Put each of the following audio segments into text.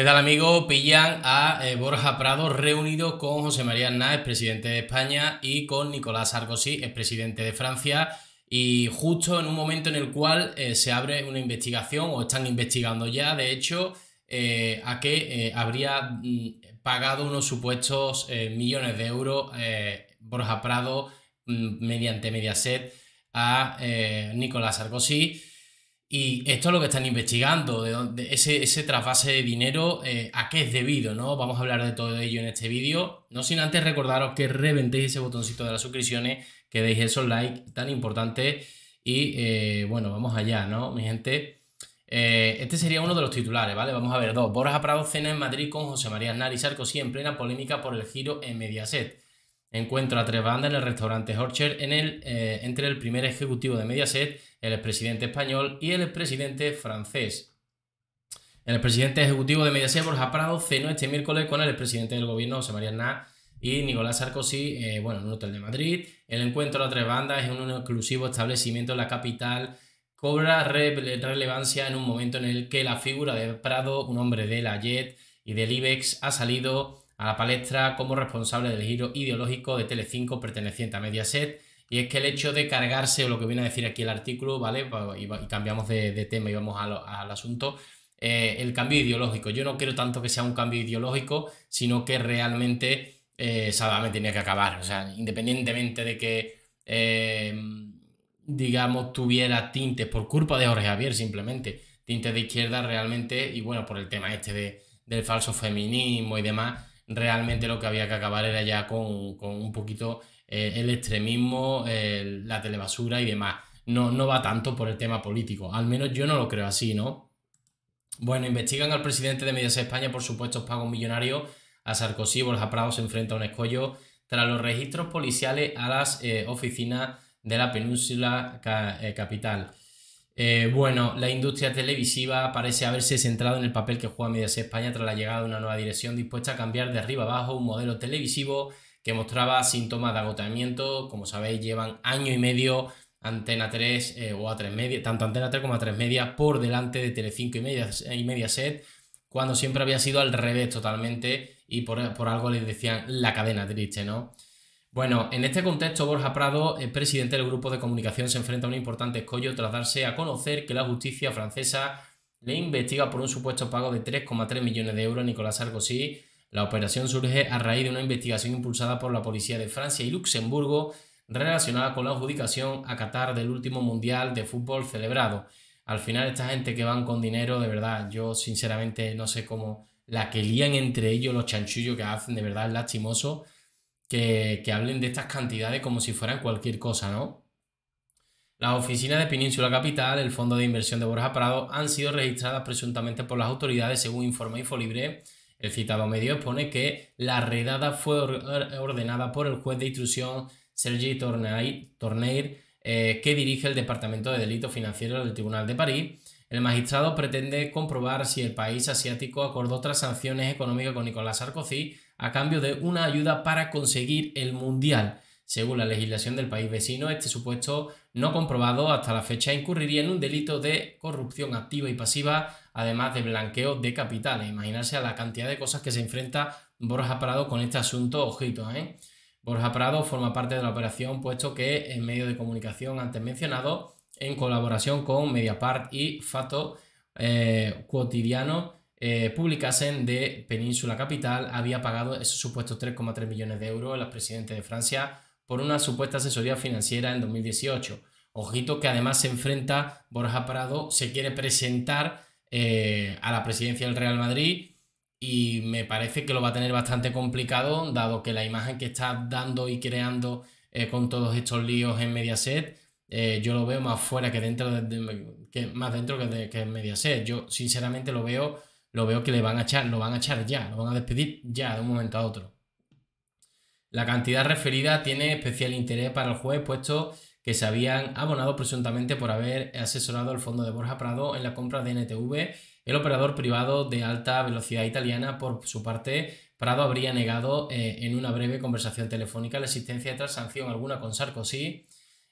¿Qué tal amigo Pillan a eh, Borja Prado reunido con José María Aznar, presidente de España, y con Nicolás Sarkozy, presidente de Francia, y justo en un momento en el cual eh, se abre una investigación, o están investigando ya, de hecho, eh, a que habría mm, pagado unos supuestos millones de euros Borja Prado mm, mediante Mediaset a Nicolás Sarkozy y esto es lo que están investigando, de dónde, ese, ese trasvase de dinero, eh, a qué es debido, ¿no? Vamos a hablar de todo ello en este vídeo. No sin antes recordaros que reventéis ese botoncito de las suscripciones, que deis esos likes tan importantes. Y eh, bueno, vamos allá, ¿no? Mi gente. Eh, este sería uno de los titulares, ¿vale? Vamos a ver dos. Borja Prado cena en Madrid con José María Aznar y Sarkozy en plena polémica por el giro en Mediaset. Encuentro a tres bandas en el restaurante Horcher en el, eh, entre el primer ejecutivo de Mediaset, el expresidente español y el expresidente francés. El expresidente ejecutivo de Mediaset, Borja Prado, cenó este miércoles con el expresidente del gobierno, José María Aznar, y Nicolás Sarkozy, eh, bueno, en un hotel de Madrid. El encuentro a tres bandas en un exclusivo establecimiento en la capital cobra relevancia en un momento en el que la figura de Prado, un hombre de la JET y del IBEX, ha salido a la palestra como responsable del giro ideológico de Telecinco perteneciente a Mediaset. Y es que el hecho de cargarse, o lo que viene a decir aquí el artículo, ¿vale? Y, cambiamos de, tema y vamos al asunto, eh, el cambio ideológico. Yo no quiero tanto que sea un cambio ideológico, sino que realmente eh, tenía que acabar. O sea, independientemente de que, eh, digamos, tuviera tintes por culpa de Jorge Javier, simplemente, tintes de izquierda realmente, y bueno, por el tema este del falso feminismo y demás, realmente lo que había que acabar era ya con, un poquito eh, el extremismo, la telebasura y demás. No, no va tanto por el tema político, al menos yo no lo creo así, ¿no? Bueno, investigan al presidente de de España por supuestos pagos millonarios a Sarkozy. Borja Prado se enfrenta a un escollo tras los registros policiales a las eh, oficinas de la península eh, capital. Eh, bueno, la industria televisiva parece haberse centrado en el papel que juega Mediaset España tras la llegada de una nueva dirección dispuesta a cambiar de arriba abajo un modelo televisivo que mostraba síntomas de agotamiento. Como sabéis, llevan año y medio Antena 3 eh, o a tanto Antena 3 como A3 Media por delante de Telecinco y, media, eh, y Mediaset, cuando siempre había sido al revés totalmente y por, por algo les decían la cadena triste, ¿no? Bueno, en este contexto, Borja Prado, presidente del grupo de comunicación, se enfrenta a un importante escollo tras darse a conocer que la justicia francesa le investiga por un supuesto pago de 3,3 millones de euros a Nicolás Sarkozy. La operación surge a raíz de una investigación impulsada por la policía de Francia y Luxemburgo relacionada con la adjudicación a Qatar del último mundial de fútbol celebrado. Al final, esta gente que van con dinero, de verdad, yo sinceramente no sé cómo la que lían entre ellos los chanchullos que hacen, de verdad, es lastimoso que, hablen de estas cantidades como si fueran cualquier cosa, ¿no? Las oficinas de Península Capital, el Fondo de Inversión de Borja Prado, han sido registradas presuntamente por las autoridades, según informa Infolibre. El citado medio expone que la redada fue ordenada por el juez de instrucción Sergi Torneir, eh, que dirige el Departamento de Delitos Financieros del Tribunal de París. El magistrado pretende comprobar si el país asiático acordó otras sanciones económicas con Nicolás Sarkozy a cambio de una ayuda para conseguir el Mundial. Según la legislación del país vecino, este supuesto no comprobado hasta la fecha incurriría en un delito de corrupción activa y pasiva, además de blanqueo de capitales. Imaginarse a la cantidad de cosas que se enfrenta Borja Prado con este asunto, ojito, ¿eh? Borja Prado forma parte de la operación, puesto que en medio de comunicación antes mencionado, en colaboración con Mediapart y Fato eh, Cotidiano, eh, publicasen de Península Capital había pagado esos supuestos 3,3 millones de euros a los presidentes de Francia por una supuesta asesoría financiera en 2018. Ojito que además se enfrenta Borja Prado, se quiere presentar eh, a la presidencia del Real Madrid y me parece que lo va a tener bastante complicado, dado que la imagen que está dando y creando eh, con todos estos líos en Mediaset, yo lo veo más fuera que dentro, de, que más dentro de, que en Mediaset. Yo sinceramente lo veo lo veo que le van a echar, lo van a echar ya, lo van a despedir ya de un momento a otro. La cantidad referida tiene especial interés para el juez, puesto que se habían abonado presuntamente por haber asesorado al fondo de Borja Prado en la compra de NTV, el operador privado de alta velocidad italiana. Por su parte, Prado habría negado eh, en una breve conversación telefónica la existencia de transacción alguna con Sarkozy.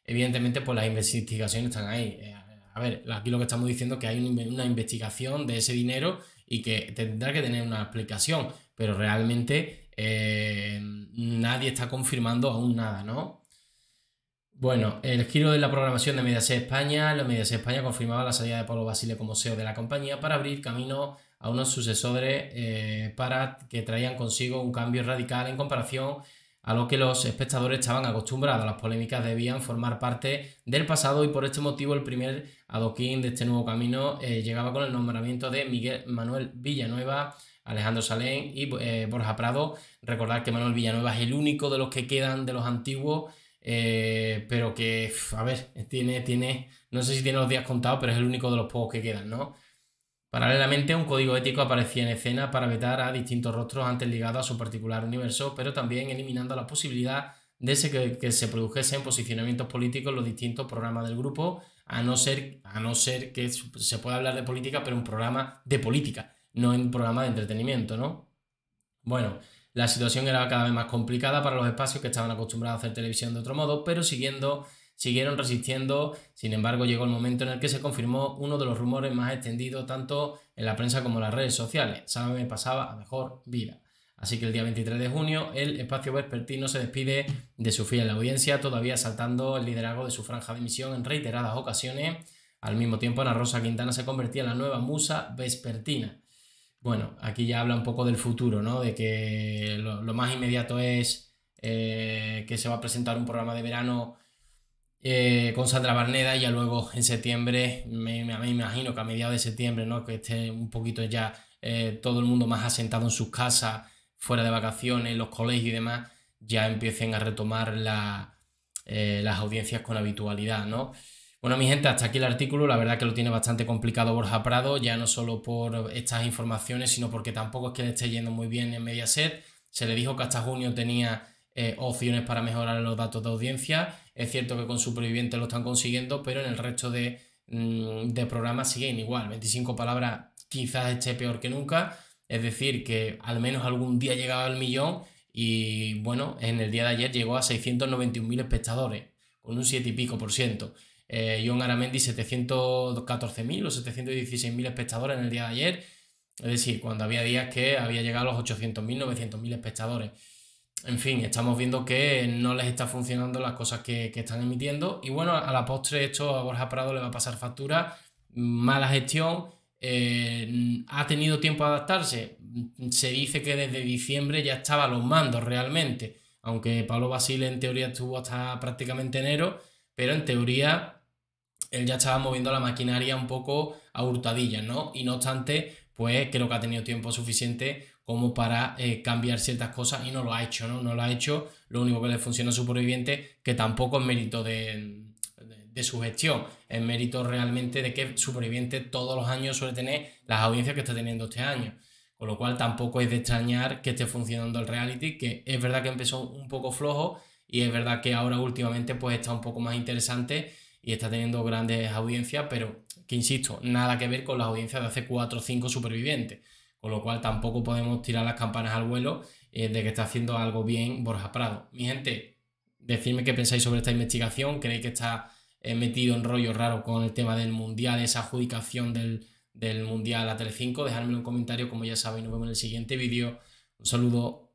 Evidentemente, pues las investigaciones están ahí. Eh, a ver, aquí lo que estamos diciendo es que hay una investigación de ese dinero y que tendrá que tener una explicación, pero realmente eh, nadie está confirmando aún nada, ¿no? Bueno, el giro de la programación de Mediaset España, la Mediaset España confirmaba la salida de Pablo Basile como CEO de la compañía para abrir camino a unos sucesores eh, para que traían consigo un cambio radical en comparación a lo que los espectadores estaban acostumbrados. Las polémicas debían formar parte del pasado y por este motivo el primer adoquín de este nuevo camino eh, llegaba con el nombramiento de Miguel Manuel Villanueva, Alejandro Salén y eh, Borja Prado. Recordar que Manuel Villanueva es el único de los que quedan de los antiguos, eh, pero que, a ver, tiene, tiene, no sé si tiene los días contados, pero es el único de los pocos que quedan, ¿no? Paralelamente, un código ético aparecía en escena para vetar a distintos rostros antes ligados a su particular universo, pero también eliminando la posibilidad de que, se produjesen posicionamientos políticos en los distintos programas del grupo, a no, ser, a no ser que se pueda hablar de política, pero un programa de política, no un programa de entretenimiento, ¿no? Bueno, la situación era cada vez más complicada para los espacios que estaban acostumbrados a hacer televisión de otro modo, pero siguiendo siguieron resistiendo. Sin embargo, llegó el momento en el que se confirmó uno de los rumores más extendidos tanto en la prensa como en las redes sociales. me pasaba a mejor vida. Así que el día 23 de junio, el espacio vespertino se despide de su fiel audiencia, todavía saltando el liderazgo de su franja de emisión en reiteradas ocasiones. Al mismo tiempo, Ana Rosa Quintana se convertía en la nueva musa vespertina. Bueno, aquí ya habla un poco del futuro, ¿no? De que lo, más inmediato es eh, que se va a presentar un programa de verano eh, con Sandra Barneda y ya luego en septiembre, me, imagino que a mediados de septiembre, ¿no? que esté un poquito ya eh, todo el mundo más asentado en sus casas, fuera de vacaciones, los colegios y demás, ya empiecen a retomar eh, las audiencias con habitualidad. ¿no? Bueno, mi gente, hasta aquí el artículo. La verdad que lo tiene bastante complicado Borja Prado, ya no solo por estas informaciones, sino porque tampoco es que le esté yendo muy bien en Mediaset. Se le dijo que hasta junio tenía eh, opciones para mejorar los datos de audiencia. Es cierto que con supervivientes lo están consiguiendo, pero en el resto de, mm, programas siguen igual. 25 palabras quizás esté peor que nunca. Es decir, que al menos algún día llegaba al millón y bueno, en el día de ayer llegó a 691.000 espectadores, con un 7 y pico por ciento. Eh, John Aramendi 714.000 o 716.000 espectadores en el día de ayer. Es decir, cuando había días que había llegado a los 800.000, 900.000 espectadores en fin, estamos viendo que no les está funcionando las cosas que, están emitiendo. Y bueno, a la postre esto a Borja Prado le va a pasar factura, mala gestión, eh, ha tenido tiempo de adaptarse. Se dice que desde diciembre ya estaba a los mandos realmente, aunque Pablo Basile en teoría estuvo hasta prácticamente enero, pero en teoría él ya estaba moviendo la maquinaria un poco a hurtadillas, ¿no? Y no obstante, pues creo que ha tenido tiempo suficiente como para eh, cambiar ciertas cosas y no lo ha hecho, ¿no? No lo ha hecho, lo único que le funciona a Superviviente, que tampoco es mérito de, de su gestión, es mérito realmente de que Superviviente todos los años suele tener las audiencias que está teniendo este año. Con lo cual tampoco es de extrañar que esté funcionando el reality, que es verdad que empezó un poco flojo y es verdad que ahora últimamente pues está un poco más interesante y está teniendo grandes audiencias, pero que insisto, nada que ver con las audiencias de hace 4 o 5 supervivientes, con lo cual tampoco podemos tirar las campanas al vuelo eh, de que está haciendo algo bien Borja Prado. Mi gente, decidme qué pensáis sobre esta investigación, creéis que está eh, metido en rollo raro con el tema del Mundial, esa adjudicación del, Mundial a Telecinco, dejadme un comentario, como ya sabéis, nos vemos en el siguiente vídeo. Un saludo.